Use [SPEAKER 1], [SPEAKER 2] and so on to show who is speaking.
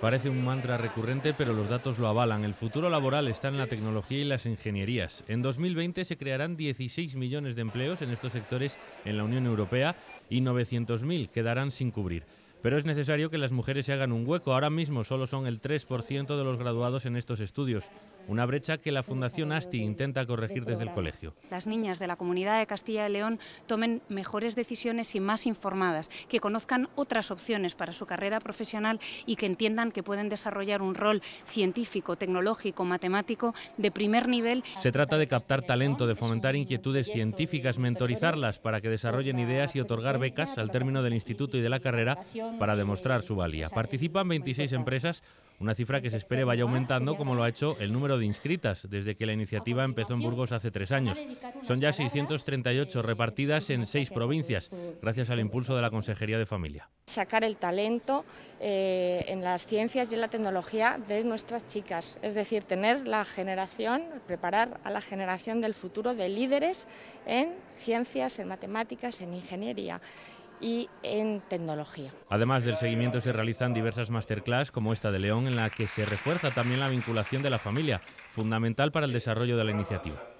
[SPEAKER 1] Parece un mantra recurrente, pero los datos lo avalan. El futuro laboral está en la tecnología y las ingenierías. En 2020 se crearán 16 millones de empleos en estos sectores en la Unión Europea y 900.000 quedarán sin cubrir pero es necesario que las mujeres se hagan un hueco. Ahora mismo solo son el 3% de los graduados en estos estudios, una brecha que la Fundación ASTI intenta corregir desde el colegio.
[SPEAKER 2] Las niñas de la comunidad de Castilla y León tomen mejores decisiones y más informadas, que conozcan otras opciones para su carrera profesional y que entiendan que pueden desarrollar un rol científico, tecnológico, matemático de primer nivel.
[SPEAKER 1] Se trata de captar talento, de fomentar inquietudes científicas, mentorizarlas para que desarrollen ideas y otorgar becas al término del instituto y de la carrera para demostrar su valía. Participan 26 empresas, una cifra que se espere vaya aumentando como lo ha hecho el número de inscritas desde que la iniciativa empezó en Burgos hace tres años. Son ya 638 repartidas en seis provincias, gracias al impulso de la Consejería de Familia.
[SPEAKER 3] Sacar el talento eh, en las ciencias y en la tecnología de nuestras chicas, es decir, tener la generación, preparar a la generación del futuro de líderes en ciencias, en matemáticas, en ingeniería y en tecnología.
[SPEAKER 1] Además del seguimiento se realizan diversas masterclass como esta de León en la que se refuerza también la vinculación de la familia, fundamental para el desarrollo de la iniciativa.